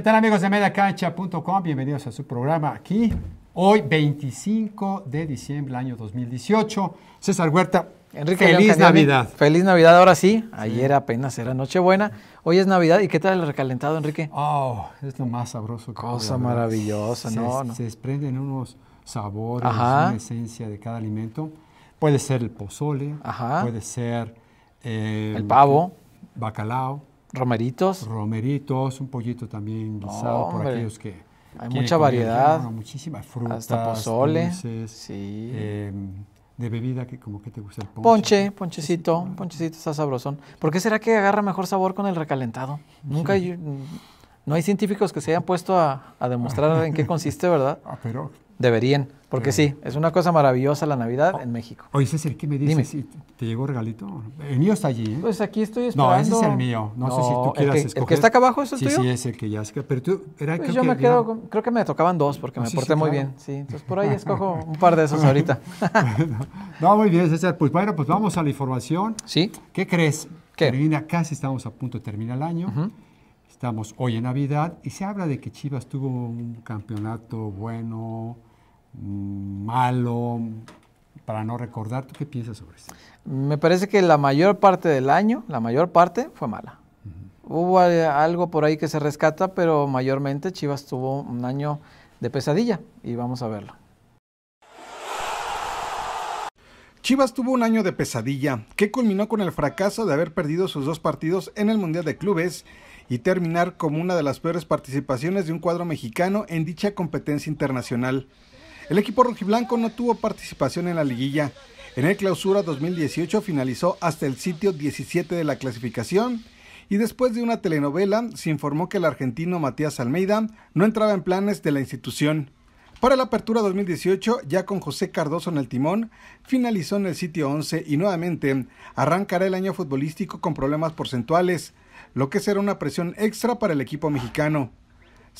¿Qué tal amigos de mediacancha.com? Bienvenidos a su programa aquí. Hoy, 25 de diciembre del año 2018. César Huerta, Enrique feliz Navidad. Feliz Navidad, ahora sí. Ayer apenas era Nochebuena. Hoy es Navidad. ¿Y qué tal el recalentado, Enrique? Oh, es lo más sabroso. Que Cosa maravillosa, se, ¿no? Se desprenden unos sabores, una esencia de cada alimento. Puede ser el pozole, puede ser... Eh, el pavo. Bacalao. Romeritos. Romeritos, un pollito también guisado por aquellos que. Hay mucha variedad. muchísimas frutas. Hasta sí. Em, de bebida que como que te gusta el ponche. Ponche, ponchecito, ponchecito está sabrosón. ¿Por qué será que agarra mejor sabor con el recalentado? Nunca hay, no hay científicos que se hayan puesto a, a demostrar en qué consiste, ¿verdad? Ah, pero Deberían, porque sí, es una cosa maravillosa la Navidad oh, en México. Oye, César, ¿qué me dices? Dime. ¿Te llegó regalito? El mío está allí. ¿eh? Pues aquí estoy esperando. No, ese es el mío. No, sé si tú quieras escoger. ¿El que está acá abajo es el tuyo? Sí, sí, es el que ya es Pero tú... Era, pues yo me quedo... creo que me tocaban dos porque ah, me porté muy bien. Sí, entonces por ahí escojo un par de esos ahorita. no, muy bien, César. Pues bueno, pues vamos a la información. Sí. ¿Qué crees? ¿Qué? casi estamos a punto de terminar el año. Estamos hoy en Navidad y se habla de que Chivas tuvo un campeonato bueno malo, para no recordar. ¿Tú qué piensas sobre eso? Me parece que la mayor parte del año, la mayor parte, fue mala. Hubo algo por ahí que se rescata, pero mayormente Chivas tuvo un año de pesadilla y vamos a verlo. Chivas tuvo un año de pesadilla que culminó con el fracaso de haber perdido sus dos partidos en el Mundial de Clubes y terminar como una de las peores participaciones de un cuadro mexicano en dicha competencia internacional. El equipo rojiblanco no tuvo participación en la liguilla. En el clausura 2018 finalizó hasta el sitio 17 de la clasificación y después de una telenovela se informó que el argentino Matías Almeida no entraba en planes de la institución. Para la apertura 2018, ya con José Cardoso en el timón, finalizó en el sitio 11 y nuevamente arrancará el año futbolístico con problemas porcentuales, lo que será una presión extra para el equipo mexicano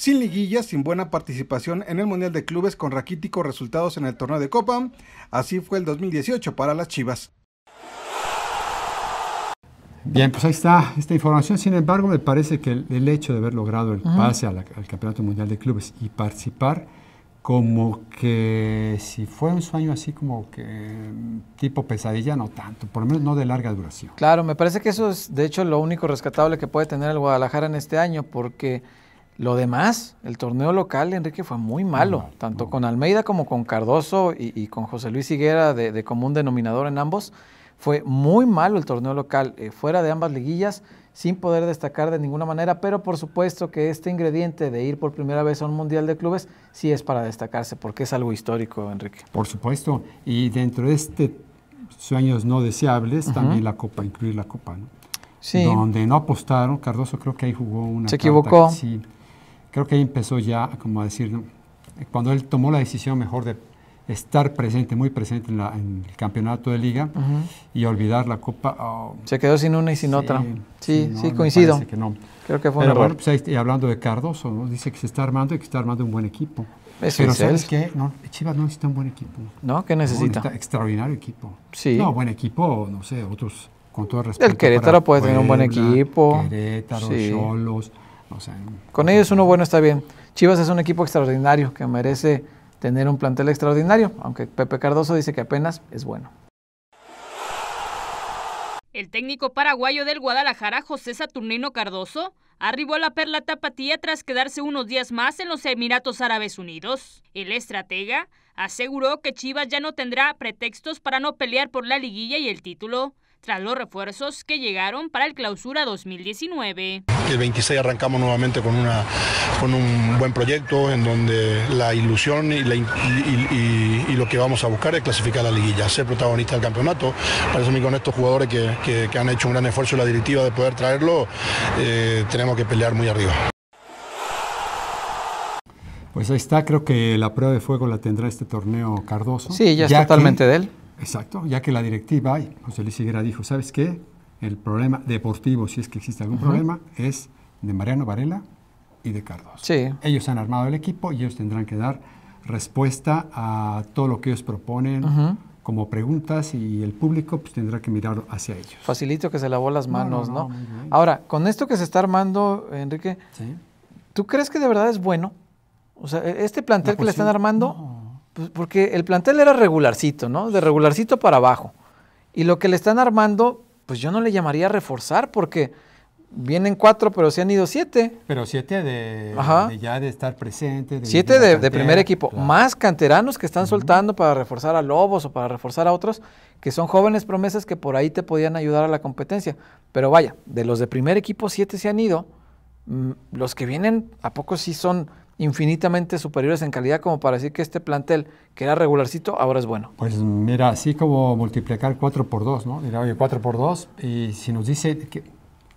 sin liguillas, sin buena participación en el Mundial de Clubes con raquíticos resultados en el torneo de Copa. Así fue el 2018 para las Chivas. Bien, pues ahí está esta información. Sin embargo, me parece que el, hecho de haber logrado el pase al Campeonato Mundial de Clubes y participar, como que si fue un sueño así como que mm, tipo pesadilla, no tanto, por lo menos no de larga duración. Claro, me parece que eso es de hecho lo único rescatable que puede tener el Guadalajara en este año, porque lo demás, el torneo local, Enrique, fue muy malo, tanto con Almeida como con Cardoso y, con José Luis Higuera de, común denominador en ambos. Fue muy malo el torneo local, eh, fuera de ambas liguillas, sin poder destacar de ninguna manera, pero por supuesto que este ingrediente de ir por primera vez a un Mundial de Clubes sí es para destacarse, porque es algo histórico, Enrique. Por supuesto, y dentro de este sueños no deseables, también la Copa, incluir la Copa, ¿no? Sí. Donde no apostaron, Cardoso creo que ahí jugó una. Se equivocó creo que ahí empezó ya como a decir, cuando él tomó la decisión mejor de estar presente, muy presente en, el campeonato de liga y olvidar la copa. Oh, se quedó sin una y sin otra. Sí, sí, coincido. Creo que fue un pues y hablando de Cardoso, dice que se está armando y que está armando un buen equipo. Eso Pero ¿sabes qué? No, Chivas no necesita un buen equipo. ¿No? ¿Qué necesita? extraordinario equipo. Sí. No, buen equipo, no sé, otros, con todo respeto. El Querétaro puede tener un buen equipo. Querétaro, Cholos con ellos uno bueno está bien. Chivas es un equipo extraordinario que merece tener un plantel extraordinario, aunque Pepe Cardoso dice que apenas es bueno. El técnico paraguayo del Guadalajara, José Saturnino Cardoso, arribó a la Perla Tapatía tras quedarse unos días más en los Emiratos Árabes Unidos. El estratega aseguró que Chivas ya no tendrá pretextos para no pelear por la liguilla y el título, tras los refuerzos que llegaron para el clausura 2019. El 26 arrancamos nuevamente con, una, con un buen proyecto en donde la ilusión y, lo que vamos a buscar es clasificar a la liguilla, ser protagonista del campeonato. Parece mí con estos jugadores que, han hecho un gran esfuerzo en la directiva de poder traerlo, eh, tenemos que pelear muy arriba. Pues ahí está, creo que la prueba de fuego la tendrá este torneo Cardoso. Sí, ya, es totalmente de él. Exacto, ya que la directiva, José Luis Higuera dijo, ¿sabes qué? El problema deportivo, si es que existe algún problema, es de Mariano Varela y de Cardoso. Sí. Ellos han armado el equipo y ellos tendrán que dar respuesta a todo lo que ellos proponen. como preguntas y el público pues, tendrá que mirar hacia ellos. Facilito que se lavó las manos, ¿no? no, Ahora, con esto que se está armando, Enrique, ¿tú crees que de verdad es bueno? O sea, e-, este plantel pues que le están armando pues, porque el plantel era regularcito, ¿no? De regularcito para abajo. Y lo que le están armando, pues yo no le llamaría reforzar porque vienen cuatro, pero se han ido siete. Pero siete de, de ya de estar presente. siete de, primer equipo, más canteranos que están soltando para reforzar a Lobos o para reforzar a otros, que son jóvenes promesas que por ahí te podían ayudar a la competencia. Pero vaya, de los de primer equipo, siete se han ido. Mm, los que vienen, ¿a poco sí son infinitamente superiores en calidad como para decir que este plantel que era regularcito ahora es bueno? Pues mira, así como multiplicar 4 por 2, ¿no? mira oye, 4 por 2 y si nos dice que,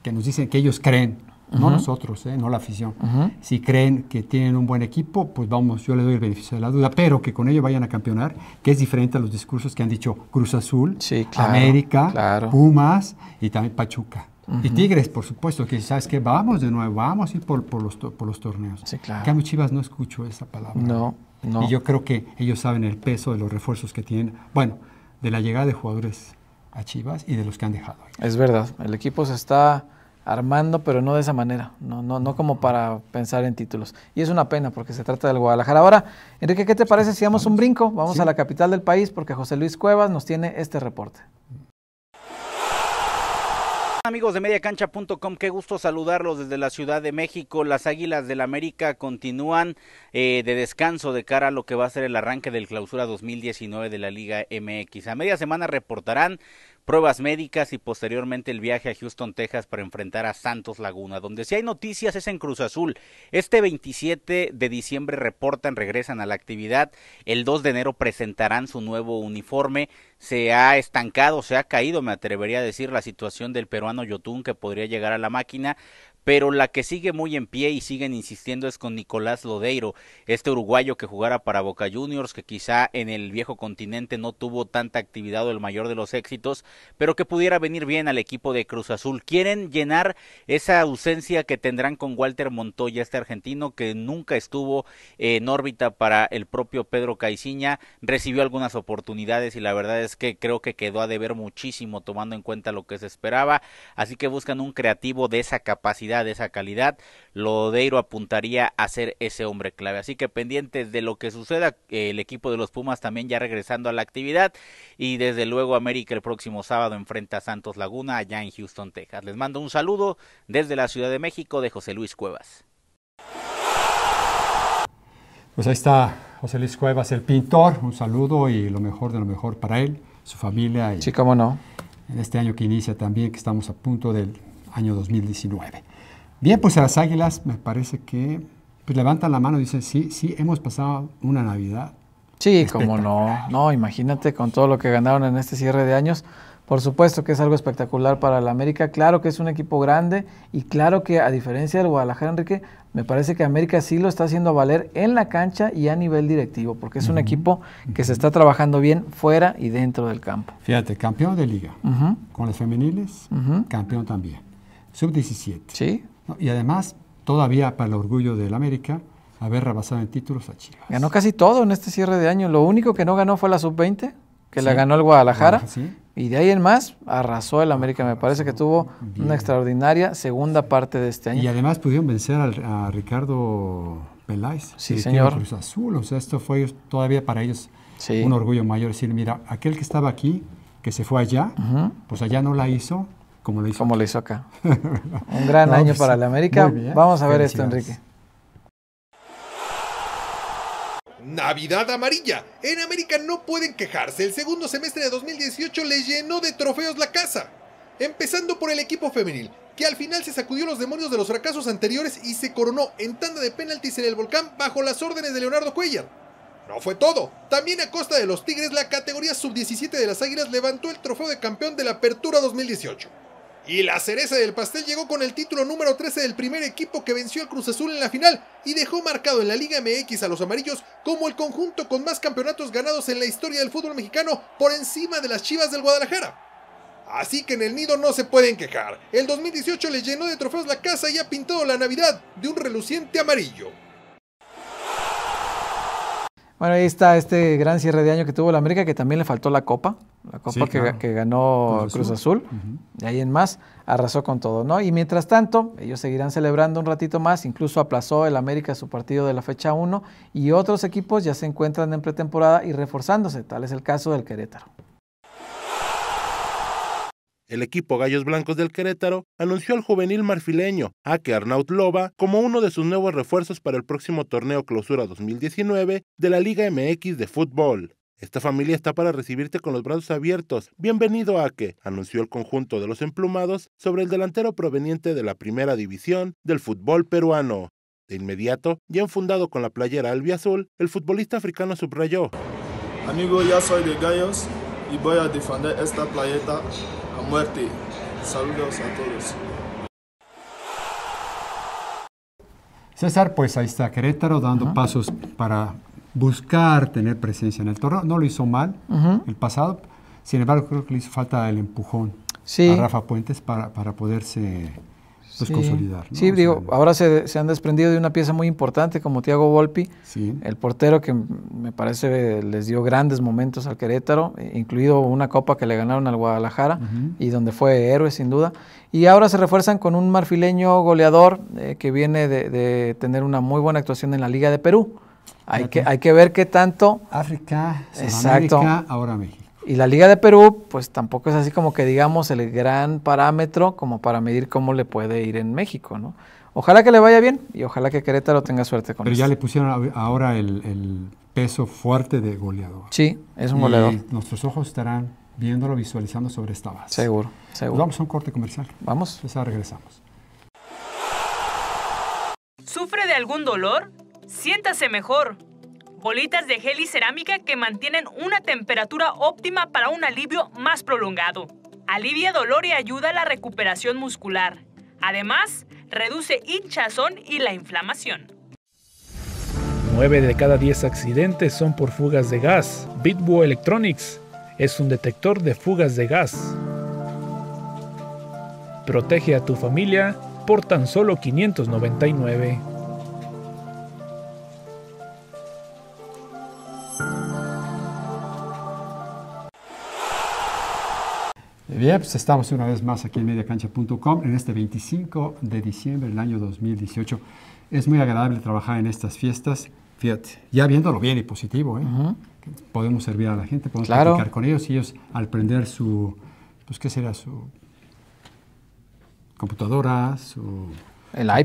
que nos dicen que ellos creen, no nosotros, ¿eh? no la afición, si creen que tienen un buen equipo, pues vamos, yo le doy el beneficio de la duda, pero que con ello vayan a campeonar, que es diferente a los discursos que han dicho Cruz Azul, América, Pumas y también Pachuca. Y Tigres, por supuesto, que sabes que vamos de nuevo, vamos a ir por, por, los, por los torneos. Sí, claro. Chivas no escucho esa palabra. No, no. Y yo creo que ellos saben el peso de los refuerzos que tienen, bueno, de la llegada de jugadores a Chivas y de los que han dejado. Es verdad, el equipo se está armando, pero no de esa manera, no, no, no como para pensar en títulos. Y es una pena porque se trata del Guadalajara. Ahora, Enrique, ¿qué te parece si damos un brinco? Vamos a la capital del país porque José Luis Cuevas nos tiene este reporte. Amigos de mediacancha.com, qué gusto saludarlos desde la Ciudad de México. Las Águilas del América continúan eh, de descanso de cara a lo que va a ser el arranque del clausura 2019 de la Liga MX. A media semana reportarán pruebas médicas y posteriormente el viaje a Houston, Texas para enfrentar a Santos Laguna. Donde si hay noticias es en Cruz Azul. Este 27 de diciembre reportan, regresan a la actividad. El 2 de enero presentarán su nuevo uniforme. Se ha estancado, se ha caído, me atrevería a decir, la situación del peruano Yotun que podría llegar a la máquina pero la que sigue muy en pie y siguen insistiendo es con Nicolás Lodeiro, este uruguayo que jugara para Boca Juniors, que quizá en el viejo continente no tuvo tanta actividad o el mayor de los éxitos, pero que pudiera venir bien al equipo de Cruz Azul. Quieren llenar esa ausencia que tendrán con Walter Montoya, este argentino que nunca estuvo en órbita para el propio Pedro Caiciña, recibió algunas oportunidades y la verdad es que creo que quedó a deber muchísimo tomando en cuenta lo que se esperaba, así que buscan un creativo de esa capacidad de esa calidad, Lodeiro apuntaría a ser ese hombre clave. Así que pendientes de lo que suceda, eh, el equipo de los Pumas también ya regresando a la actividad y desde luego América el próximo sábado enfrenta a Santos Laguna allá en Houston, Texas. Les mando un saludo desde la Ciudad de México de José Luis Cuevas. Pues ahí está José Luis Cuevas, el pintor. Un saludo y lo mejor de lo mejor para él, su familia. Y sí, cómo no. En este año que inicia también, que estamos a punto del año 2019. Bien, pues a las águilas me parece que pues, levantan la mano y dicen, sí, sí, hemos pasado una Navidad. Sí, como no. No, imagínate con todo lo que ganaron en este cierre de años. Por supuesto que es algo espectacular para la América. Claro que es un equipo grande y claro que a diferencia del Guadalajara, Enrique, me parece que América sí lo está haciendo valer en la cancha y a nivel directivo, porque es un equipo que se está trabajando bien fuera y dentro del campo. Fíjate, campeón de liga con las femeniles, campeón también. Sub-17. Sí y además, todavía para el orgullo del América, haber rebasado en títulos a Chivas. Ganó casi todo en este cierre de año. Lo único que no ganó fue la sub-20, que la ganó el Guadalajara. Y de ahí en más, arrasó el América. Me parece que tuvo una extraordinaria segunda parte de este año. Y además pudieron vencer a Ricardo Peláez. Sí, señor. Cruz Azul. O sea, esto fue todavía para ellos un orgullo mayor. Decir, mira, aquel que estaba aquí, que se fue allá, pues allá no la hizo como le hizo, acá. Un gran año pues para la América. Vamos a ver esto, Enrique. Navidad amarilla. En América no pueden quejarse. El segundo semestre de 2018 Le llenó de trofeos la casa. Empezando por el equipo femenil, que al final se sacudió los demonios de los fracasos anteriores y se coronó en tanda de penaltis en el volcán bajo las órdenes de Leonardo Cuellar. No fue todo. También a costa de los Tigres, la categoría sub-17 de las Águilas levantó el trofeo de campeón de la Apertura 2018. Y la cereza del pastel llegó con el título número 13 del primer equipo que venció al Cruz Azul en la final y dejó marcado en la Liga MX a los amarillos como el conjunto con más campeonatos ganados en la historia del fútbol mexicano por encima de las Chivas del Guadalajara. Así que en el nido no se pueden quejar. El 2018 les llenó de trofeos la casa y ha pintado la Navidad de un reluciente amarillo. Bueno, ahí está este gran cierre de año que tuvo la América, que también le faltó la Copa, la Copa que, ganó Cruz, Azul. y ahí en más, arrasó con todo, ¿no? Y mientras tanto, ellos seguirán celebrando un ratito más, incluso aplazó el América su partido de la fecha 1 y otros equipos ya se encuentran en pretemporada y reforzándose, tal es el caso del Querétaro. El equipo Gallos Blancos del Querétaro anunció al juvenil marfileño, Ake Arnaut Loba, como uno de sus nuevos refuerzos para el próximo torneo Clausura 2019 de la Liga MX de fútbol. Esta familia está para recibirte con los brazos abiertos. Bienvenido a anunció el conjunto de los emplumados sobre el delantero proveniente de la primera división del fútbol peruano. De inmediato, ya enfundado con la playera albiazul, el futbolista africano subrayó. Amigo, ya soy de Gallos y voy a defender esta playeta muerte. Saludos a todos. César, pues ahí está Querétaro dando pasos para buscar tener presencia en el torneo. No lo hizo mal el pasado, sin embargo creo que le hizo falta el empujón a Rafa Puentes para poderse pues sí. consolidar. Sí, digo, ahora se, han desprendido de una pieza muy importante como Tiago Volpi, el portero que me parece les dio grandes momentos al Querétaro, eh, incluido una copa que le ganaron al Guadalajara y donde fue héroe sin duda. Y ahora se refuerzan con un marfileño goleador eh, que viene de, tener una muy buena actuación en la Liga de Perú. Hay, que, hay que ver qué tanto... África, Sudamérica, ahora México. Y la Liga de Perú, pues tampoco es así como que digamos el gran parámetro como para medir cómo le puede ir en México, ¿no? Ojalá que le vaya bien y ojalá que Querétaro tenga suerte con Pero ya le pusieron ahora el, peso fuerte de goleador. Sí, es un goleador. Y nuestros ojos estarán viéndolo, visualizando sobre esta base. Seguro, seguro. vamos a un corte comercial. Vamos. Pues regresamos. ¿Sufre de algún dolor? Siéntase mejor bolitas de gel y cerámica que mantienen una temperatura óptima para un alivio más prolongado. Alivia dolor y ayuda a la recuperación muscular. Además, reduce hinchazón y la inflamación. 9 de cada 10 accidentes son por fugas de gas. Bitbo Electronics es un detector de fugas de gas. Protege a tu familia por tan solo 599. Bien, pues estamos una vez más aquí en mediacancha.com en este 25 de diciembre del año 2018. Es muy agradable trabajar en estas fiestas. Fíjate, ya viéndolo bien y positivo, ¿eh? podemos servir a la gente, podemos claro. con ellos y ellos al prender su, pues qué será, su computadora, su... El iPad,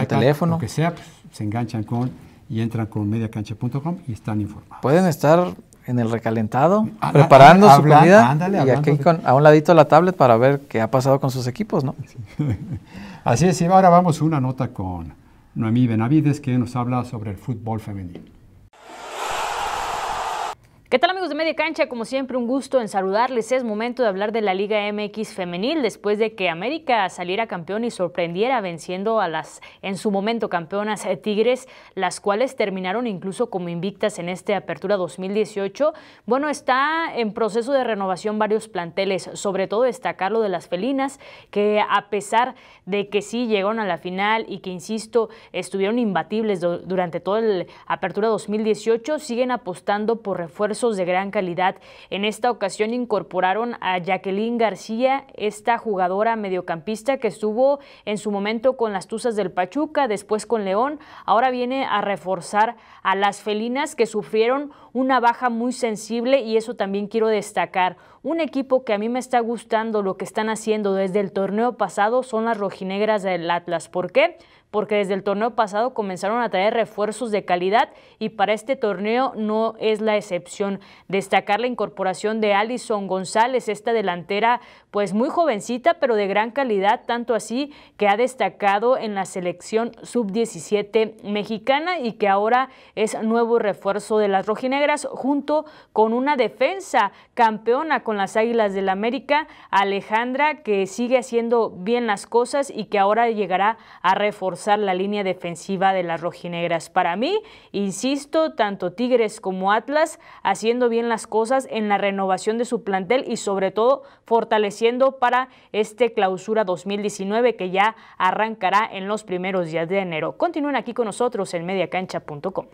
el, teléfono. Lo que sea, pues, se enganchan con y entran con mediacancha.com y están informados. Pueden estar en el recalentado, preparando su comida y aquí con, a un ladito la tablet para ver qué ha pasado con sus equipos, ¿no? Así es, y ahora vamos a una nota con Noemí Benavides que nos habla sobre el fútbol femenino. ¿Qué tal amigos de Media Cancha? Como siempre un gusto en saludarles. Es momento de hablar de la Liga MX femenil después de que América saliera campeón y sorprendiera venciendo a las en su momento campeonas eh, Tigres, las cuales terminaron incluso como invictas en esta apertura 2018. Bueno, está en proceso de renovación varios planteles, sobre todo destacar lo de las felinas, que a pesar de que sí llegaron a la final y que, insisto, estuvieron imbatibles durante toda la apertura 2018, siguen apostando por refuerzos de gran calidad. En esta ocasión incorporaron a Jacqueline García, esta jugadora mediocampista que estuvo en su momento con las Tuzas del Pachuca, después con León, ahora viene a reforzar a las felinas que sufrieron una baja muy sensible y eso también quiero destacar. Un equipo que a mí me está gustando lo que están haciendo desde el torneo pasado son las rojinegras del Atlas. ¿Por qué? Porque desde el torneo pasado comenzaron a traer refuerzos de calidad y para este torneo no es la excepción. Destacar la incorporación de Alison González, esta delantera pues muy jovencita pero de gran calidad, tanto así que ha destacado en la selección sub-17 mexicana y que ahora es nuevo refuerzo de las rojinegras junto con una defensa campeona las Águilas del la América, Alejandra, que sigue haciendo bien las cosas y que ahora llegará a reforzar la línea defensiva de las rojinegras. Para mí, insisto, tanto Tigres como Atlas haciendo bien las cosas en la renovación de su plantel y sobre todo fortaleciendo para este clausura 2019 que ya arrancará en los primeros días de enero. Continúen aquí con nosotros en mediacancha.com.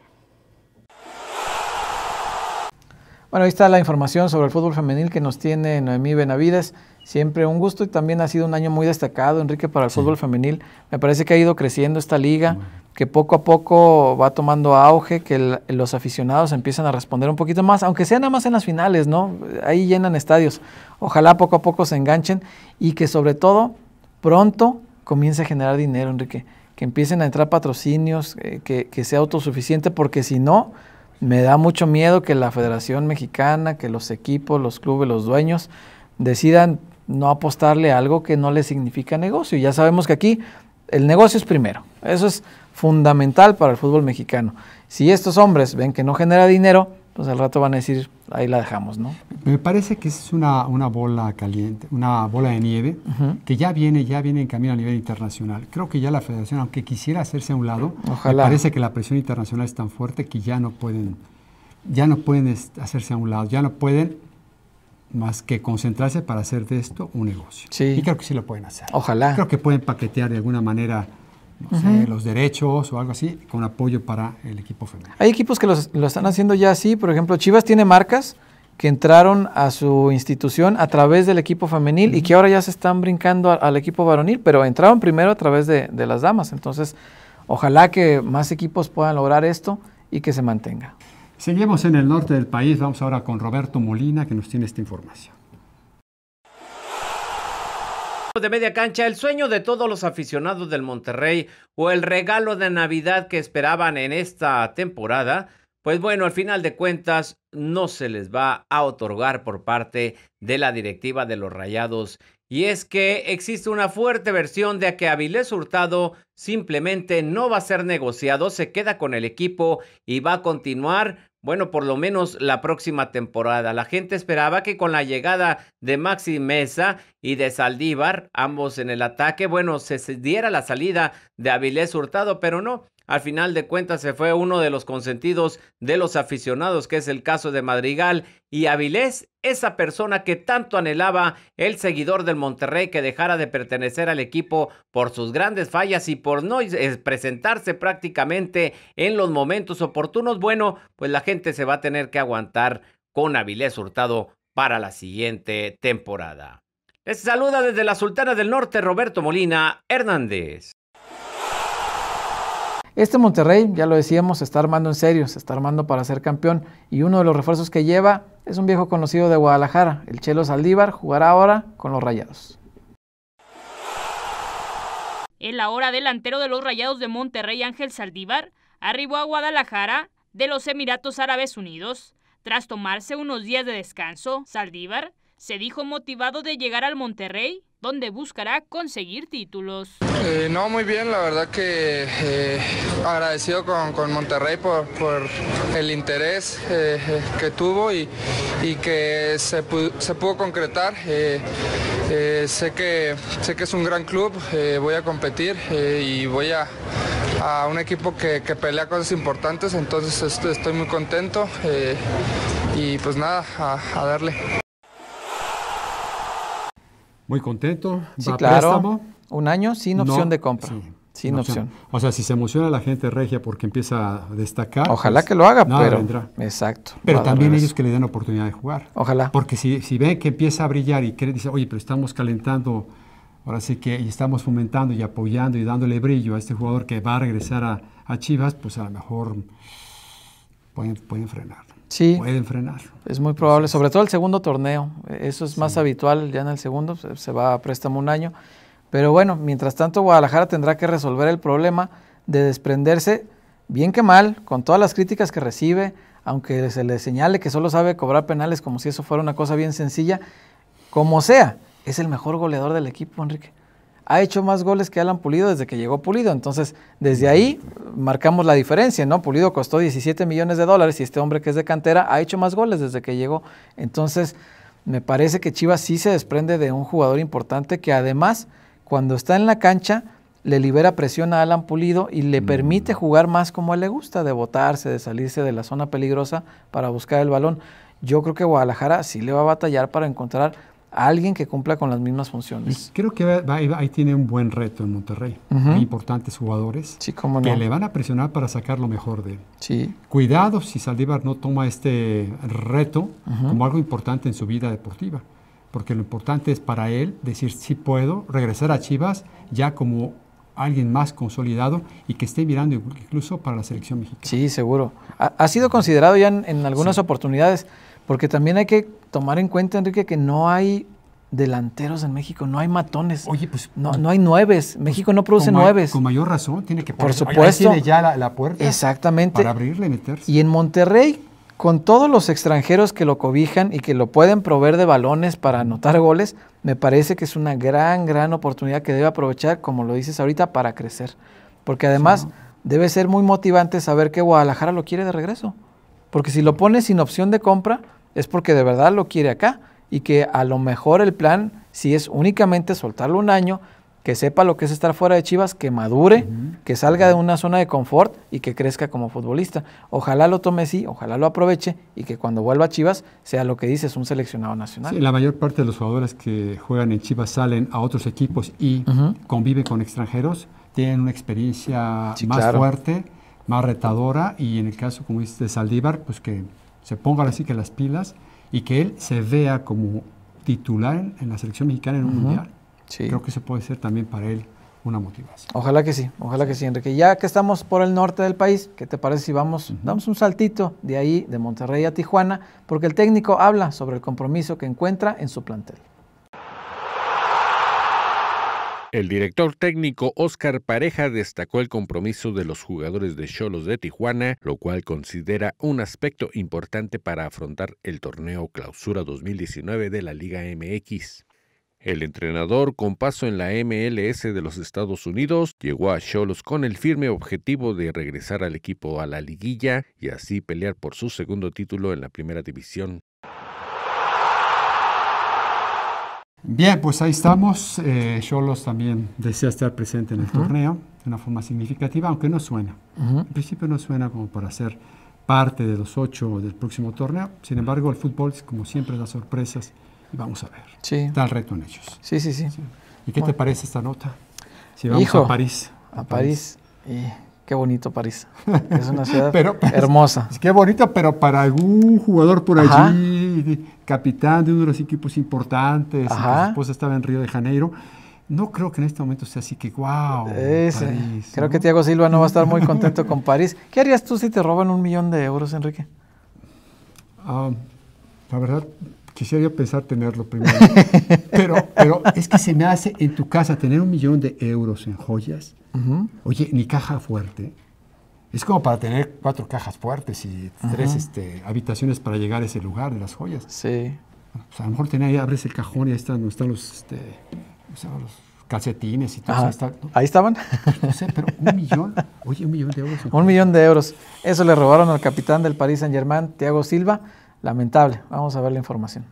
Bueno, ahí está la información sobre el fútbol femenil que nos tiene Noemí Benavides. Siempre un gusto y también ha sido un año muy destacado, Enrique, para el fútbol femenil. Me parece que ha ido creciendo esta liga, que poco a poco va tomando auge, que los aficionados empiezan a responder un poquito más, aunque sea nada más en las finales, ¿no? Ahí llenan estadios. Ojalá poco a poco se enganchen y que sobre todo pronto comience a generar dinero, Enrique. Que empiecen a entrar patrocinios, eh, que sea autosuficiente, porque si no me da mucho miedo que la Federación Mexicana, que los equipos, los clubes, los dueños decidan no apostarle a algo que no le significa negocio. Ya sabemos que aquí el negocio es primero. Eso es fundamental para el fútbol mexicano. Si estos hombres ven que no genera dinero, pues al rato van a decir, ahí la dejamos, ¿no? Me parece que es una, una bola caliente, una bola de nieve, que ya viene, ya viene en camino a nivel internacional. Creo que ya la federación, aunque quisiera hacerse a un lado, parece que la presión internacional es tan fuerte que ya no pueden, ya no pueden hacerse a un lado, ya no pueden más que concentrarse para hacer de esto un negocio. Sí. Y creo que sí lo pueden hacer. Ojalá. Creo que pueden paquetear de alguna manera los derechos o algo así, con apoyo para el equipo femenino. Hay equipos que lo están haciendo ya así, por ejemplo, Chivas tiene marcas que entraron a su institución a través del equipo femenil y que ahora ya se están brincando al equipo varonil, pero entraron primero a través de, las damas. Entonces, ojalá que más equipos puedan lograr esto y que se mantenga. Seguimos en el norte del país, vamos ahora con Roberto Molina que nos tiene esta información de media cancha, el sueño de todos los aficionados del Monterrey o el regalo de Navidad que esperaban en esta temporada, pues bueno, al final de cuentas no se les va a otorgar por parte de la directiva de los Rayados. Y es que existe una fuerte versión de que Avilés Hurtado simplemente no va a ser negociado, se queda con el equipo y va a continuar bueno, por lo menos la próxima temporada. La gente esperaba que con la llegada de Maxi Mesa y de Saldívar, ambos en el ataque, bueno, se diera la salida de Avilés Hurtado, pero no. Al final de cuentas se fue uno de los consentidos de los aficionados, que es el caso de Madrigal y Avilés, esa persona que tanto anhelaba el seguidor del Monterrey que dejara de pertenecer al equipo por sus grandes fallas y por no presentarse prácticamente en los momentos oportunos. Bueno, pues la gente se va a tener que aguantar con Avilés Hurtado para la siguiente temporada. Les saluda desde la Sultana del Norte Roberto Molina Hernández. Este Monterrey, ya lo decíamos, se está armando en serio, se está armando para ser campeón y uno de los refuerzos que lleva es un viejo conocido de Guadalajara, el Chelo Saldívar, jugará ahora con los Rayados. El ahora delantero de los Rayados de Monterrey, Ángel Saldívar, arribó a Guadalajara de los Emiratos Árabes Unidos. Tras tomarse unos días de descanso, Saldívar se dijo motivado de llegar al Monterrey, donde buscará conseguir títulos. Eh, no, muy bien, la verdad que eh, agradecido con, Monterrey por, el interés eh, que tuvo y, que se, pudo concretar. sé, que, sé que es un gran club, voy a competir y voy a, un equipo que, pelea cosas importantes, entonces estoy, muy contento y pues nada, a darle. Muy contento. ¿Va claro. Préstamo? Un año sin opción de compra. sin opción. O sea, si se emociona la gente regia porque empieza a destacar. Ojalá pues, que lo haga, pero. Vendrá. Exacto. Pero también ellos que le den oportunidad de jugar. Ojalá. Porque si, ven que empieza a brillar y que dice, oye, pero estamos calentando, ahora sí que estamos fomentando y apoyando y dándole brillo a este jugador que va a regresar a, Chivas, pues a lo mejor pueden, pueden frenar sí, frenar. Es muy probable, sobre todo el segundo torneo. Eso es más habitual ya en el segundo, se va a préstamo un año. Pero bueno, mientras tanto Guadalajara tendrá que resolver el problema de desprenderse, bien que mal, con todas las críticas que recibe, aunque se le señale que solo sabe cobrar penales como si eso fuera una cosa bien sencilla, como sea, es el mejor goleador del equipo, Enrique ha hecho más goles que Alan Pulido desde que llegó Pulido. Entonces, desde ahí marcamos la diferencia, ¿no? Pulido costó 17 millones de dólares y este hombre que es de cantera ha hecho más goles desde que llegó. Entonces, me parece que Chivas sí se desprende de un jugador importante que además, cuando está en la cancha, le libera presión a Alan Pulido y le mm. permite jugar más como a él le gusta, de botarse, de salirse de la zona peligrosa para buscar el balón. Yo creo que Guadalajara sí le va a batallar para encontrar alguien que cumpla con las mismas funciones. creo que ahí, tiene un buen reto en Monterrey. Hay importantes jugadores que le van a presionar para sacar lo mejor de él. Sí. Cuidado si Saldívar no toma este reto como algo importante en su vida deportiva. Porque lo importante es para él decir si puedo regresar a Chivas ya como alguien más consolidado y que esté mirando incluso para la selección mexicana. Sí, seguro. Ha, sido considerado ya en, algunas oportunidades porque también hay que tomar en cuenta, Enrique, que no hay delanteros en México, no hay matones. Oye, pues. No, pues, hay nueves. Pues, México no produce nueves. Con mayor razón, tiene que Por supuesto. Tiene ya la, puerta. Exactamente. Para abrirle y meterse. Y en Monterrey, con todos los extranjeros que lo cobijan y que lo pueden proveer de balones para anotar goles, me parece que es una gran, gran oportunidad que debe aprovechar, como lo dices ahorita, para crecer. Porque además debe ser muy motivante saber que Guadalajara lo quiere de regreso. Porque si lo pones sin opción de compra, es porque de verdad lo quiere acá y que a lo mejor el plan, si es únicamente soltarlo un año, que sepa lo que es estar fuera de Chivas, que madure, que salga de una zona de confort y que crezca como futbolista. Ojalá lo tome así, ojalá lo aproveche y que cuando vuelva a Chivas sea lo que dices, un seleccionado nacional. Sí, la mayor parte de los jugadores que juegan en Chivas salen a otros equipos y conviven con extranjeros, tienen una experiencia más fuerte, más retadora y en el caso, como dices, de Saldívar, pues que se ponga así que las pilas y que él se vea como titular en, la selección mexicana en un mundial. Creo que eso puede ser también para él una motivación. Ojalá que sí, ojalá que sí, Enrique. Ya que estamos por el norte del país, ¿qué te parece si vamos, damos un saltito de ahí, de Monterrey a Tijuana, porque el técnico habla sobre el compromiso que encuentra en su plantel? El director técnico Oscar Pareja destacó el compromiso de los jugadores de Cholos de Tijuana, lo cual considera un aspecto importante para afrontar el torneo Clausura 2019 de la Liga MX. El entrenador con paso en la MLS de los Estados Unidos llegó a Cholos con el firme objetivo de regresar al equipo a la liguilla y así pelear por su segundo título en la primera división. Bien, pues ahí estamos. Eh, Cholos también desea estar presente en el torneo de una forma significativa, aunque no suena. En principio no suena como para ser parte de los ocho del próximo torneo. Sin embargo, el fútbol, como siempre, da sorpresas y vamos a ver. Sí. el reto en ellos. Sí, sí, sí. ¿Y qué te parece esta nota? Si vamos a París. A, París. Y eh, Qué bonito París. Es una ciudad pues, hermosa. qué bonito, pero para algún jugador por allí, capitán de uno de los equipos importantes, su esposa estaba en Río de Janeiro. No creo que en este momento sea así que, wow. creo que Tiago Silva no va a estar muy contento con París. ¿Qué harías tú si te roban un millón de euros, Enrique? Ah, la verdad, quisiera pensar tenerlo primero. pero es que se me hace en tu casa tener un millón de euros en joyas Oye, ni caja fuerte es como para tener cuatro cajas fuertes y tres este, habitaciones para llegar a ese lugar de las joyas. Sí. Pues, a lo mejor tenía abres el cajón y ahí están, los, este, calcetines y todo. Ahí, ahí, estaban. Pues, no sé, pero un millón. Oye, un millón de euros. Un millón de euros. Eso le robaron al capitán del Paris Saint Germain, Thiago Silva. Lamentable. Vamos a ver la información.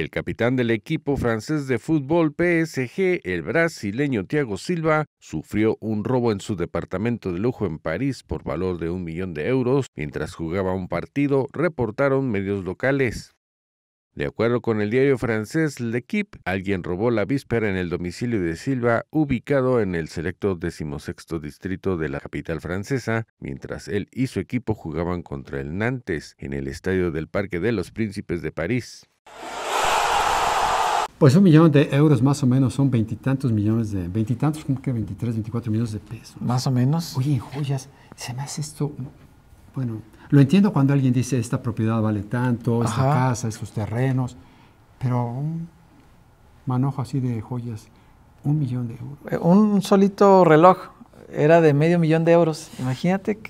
El capitán del equipo francés de fútbol PSG, el brasileño Thiago Silva, sufrió un robo en su departamento de lujo en París por valor de un millón de euros mientras jugaba un partido, reportaron medios locales. De acuerdo con el diario francés L'Equipe, alguien robó la víspera en el domicilio de Silva, ubicado en el selecto decimosexto distrito de la capital francesa, mientras él y su equipo jugaban contra el Nantes en el estadio del Parque de los Príncipes de París. Pues un millón de euros más o menos son veintitantos millones de... Veintitantos, como que veintitrés, veinticuatro millones de pesos. Más o menos. Oye, joyas, se me hace esto... Bueno, lo entiendo cuando alguien dice, esta propiedad vale tanto, esta casa, estos terrenos, pero un manojo así de joyas, un millón de euros. Eh, un solito reloj era de medio millón de euros. Imagínate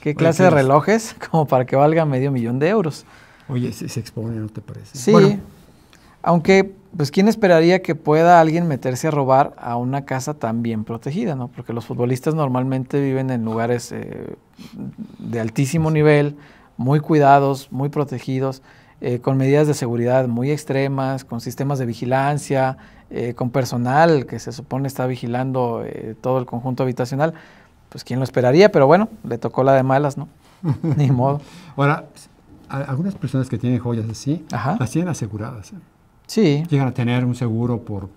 qué clase de relojes como para que valga medio millón de euros. Oye, se, se expone, ¿no te parece? Sí. Aunque pues quién esperaría que pueda alguien meterse a robar a una casa tan bien protegida, ¿no? Porque los futbolistas normalmente viven en lugares eh, de altísimo nivel, muy cuidados, muy protegidos, eh, con medidas de seguridad muy extremas, con sistemas de vigilancia, eh, con personal que se supone está vigilando todo el conjunto habitacional. Pues quién lo esperaría, pero bueno, le tocó la de malas, ¿no? Ni modo. Ahora, algunas personas que tienen joyas así, las tienen aseguradas. Sí. Llegan a tener un seguro por...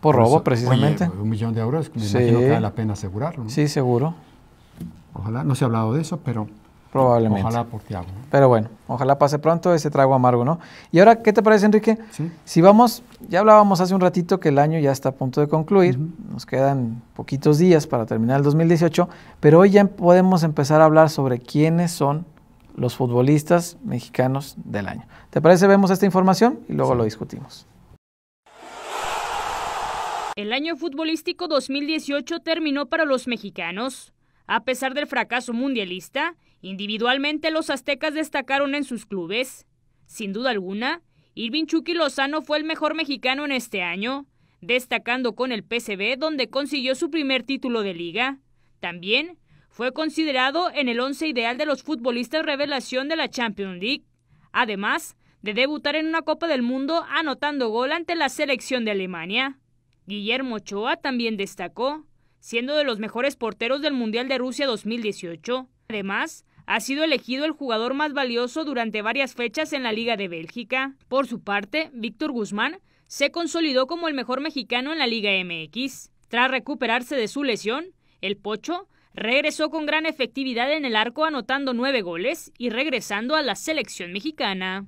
Por, robo, precisamente. un millón de euros, me imagino que vale la pena asegurarlo. ¿no? Sí, seguro. Ojalá, no se ha hablado de eso, pero... Probablemente. Ojalá por Tiago. Pero bueno, ojalá pase pronto ese trago amargo, ¿no? Y ahora, ¿qué te parece, Enrique? Sí. Si vamos, ya hablábamos hace un ratito que el año ya está a punto de concluir, nos quedan poquitos días para terminar el 2018, pero hoy ya podemos empezar a hablar sobre quiénes son los futbolistas mexicanos del año. ¿Te parece? Vemos esta información y luego lo discutimos. El año futbolístico 2018 terminó para los mexicanos. A pesar del fracaso mundialista, individualmente los aztecas destacaron en sus clubes. Sin duda alguna, Irvin Chucky Lozano fue el mejor mexicano en este año, destacando con el PCB donde consiguió su primer título de liga. También fue considerado en el once ideal de los futbolistas revelación de la Champions League, además de debutar en una Copa del Mundo anotando gol ante la selección de Alemania. Guillermo Ochoa también destacó, siendo de los mejores porteros del Mundial de Rusia 2018. Además, ha sido elegido el jugador más valioso durante varias fechas en la Liga de Bélgica. Por su parte, Víctor Guzmán se consolidó como el mejor mexicano en la Liga MX. Tras recuperarse de su lesión, el Pocho regresó con gran efectividad en el arco anotando nueve goles y regresando a la selección mexicana.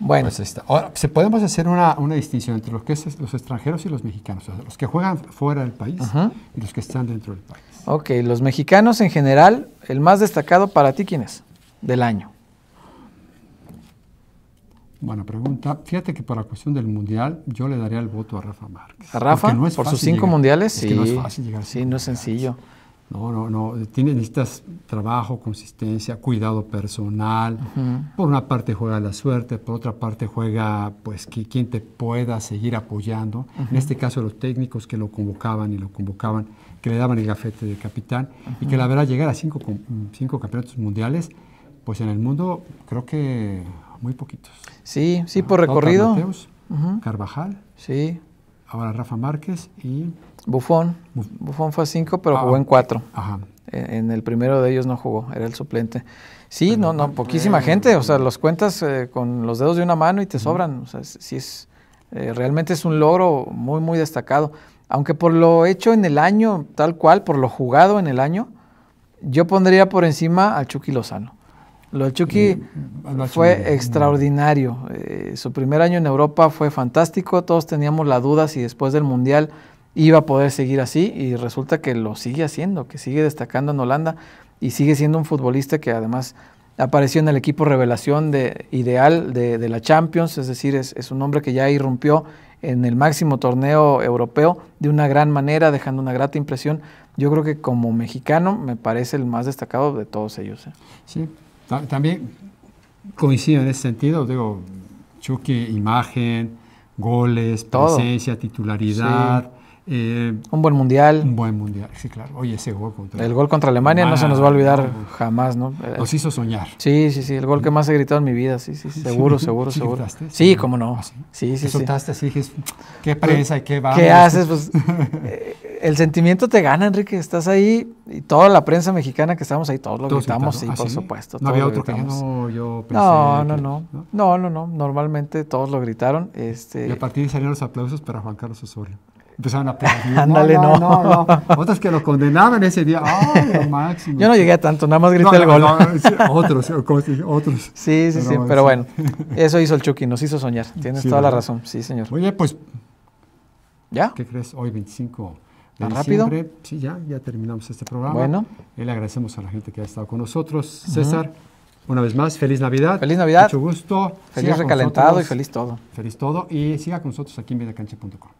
Bueno, pues ahora ¿se podemos pues hacer una, distinción entre los que es los extranjeros y los mexicanos, los que juegan fuera del país y los que están dentro del país. Ok, los mexicanos en general, el más destacado para ti, ¿quién es? Del año. Buena pregunta. Fíjate que para la cuestión del mundial, yo le daría el voto a Rafa Márquez. ¿A Rafa? por sus cinco mundiales, Que no es fácil llegar. A sí, no es sencillo. No, no, no. Tienes, necesitas trabajo, consistencia, cuidado personal. Por una parte juega la suerte, por otra parte juega, pues, que, quien te pueda seguir apoyando. En este caso, los técnicos que lo convocaban y lo convocaban, que le daban el gafete de capitán. Y que la verdad, llegar a cinco, cinco campeonatos mundiales, pues en el mundo creo que muy poquitos. Sí, sí, por recorrido. Carvajal. Sí. Ahora Rafa Márquez y... Bufón. Bufón fue cinco, pero ah, jugó en cuatro. Ajá. E, en el primero de ellos no jugó, era el suplente. Sí, no, no, poquísima gente. O sea, los cuentas eh, con los dedos de una mano y te sobran. O sea, sí es... Eh, realmente es un logro muy, muy destacado. Aunque por lo hecho en el año, tal cual, por lo jugado en el año, yo pondría por encima al Chucky Lozano. Lo Chucky fue extraordinario. Eh, su primer año en Europa fue fantástico. Todos teníamos la duda si después del Mundial iba a poder seguir así y resulta que lo sigue haciendo, que sigue destacando en Holanda y sigue siendo un futbolista que además apareció en el equipo revelación de, ideal de, la Champions, es decir, es, un hombre que ya irrumpió en el máximo torneo europeo de una gran manera, dejando una grata impresión. Yo creo que como mexicano me parece el más destacado de todos ellos. ¿eh? Sí, también coincido en ese sentido, digo, choque, imagen, goles, presencia, titularidad. Eh, un buen mundial. Un buen mundial, sí, claro. Oye, ese gol contra El gol contra Alemania, no se nos va a olvidar jamás, ¿no? Eh, nos hizo soñar. Sí, sí, sí, el gol que más he gritado en mi vida, sí, sí, seguro, seguro, ¿Sí seguro. sí, cómo no. Ah, sí, sí, sí. Soltaste qué presa y qué va. ¿Qué haces? Pues, el sentimiento te gana, Enrique. Estás ahí y toda la prensa mexicana que estábamos ahí, todos lo gritamos, sí, ¿ah, por supuesto. No había otro que no, yo pensé no, no, no, no, no, Normalmente todos lo gritaron. Este... Y a partir de salieron los aplausos para Juan Carlos Osorio. Empezaron a aplaudir. Ándale, no, no, Otros que lo condenaban ese día. Yo no llegué a tanto, nada más grité el gol. otros, otros. Sí, sí, sí, pero bueno, eso hizo el Chucky, nos hizo soñar. Tienes toda la razón, sí, señor. Oye, pues ¿Ya? ¿Qué crees? Hoy 25 tan rápido? Sí, ya, ya terminamos este programa. Bueno. Eh, le agradecemos a la gente que ha estado con nosotros. César, una vez más, feliz Navidad. Feliz Navidad. Mucho gusto. Feliz recalentado y feliz todo. Feliz todo. Y siga con nosotros aquí en VidaCanche.com